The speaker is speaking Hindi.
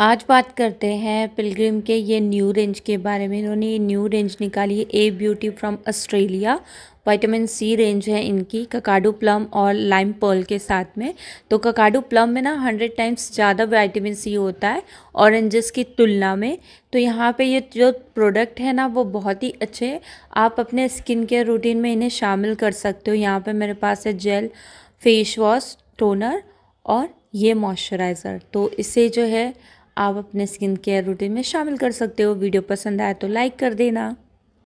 आज बात करते हैं पिलग्रिम के ये न्यू रेंज के बारे में इन्होंने ये न्यू रेंज निकाली है a beauty from Australia vitamin C range है इनकी ककाडू प्लम और लाइम पर्ल के साथ में तो ककाडू प्लम में ना हंड्रेड टाइम्स ज़्यादा वाइटामिन सी होता है ऑरेंजेस की तुलना में तो यहाँ पे ये जो प्रोडक्ट है ना वो बहुत ही अच्छे आप अपने स्किन केयर रूटीन में इन्हें शामिल कर सकते हो यहाँ पर मेरे पास है जेल फेस वॉश टोनर और ये मॉइस्चराइज़र तो इसे जो है आप अपने स्किन केयर रूटीन में शामिल कर सकते हो वीडियो पसंद आए तो लाइक कर देना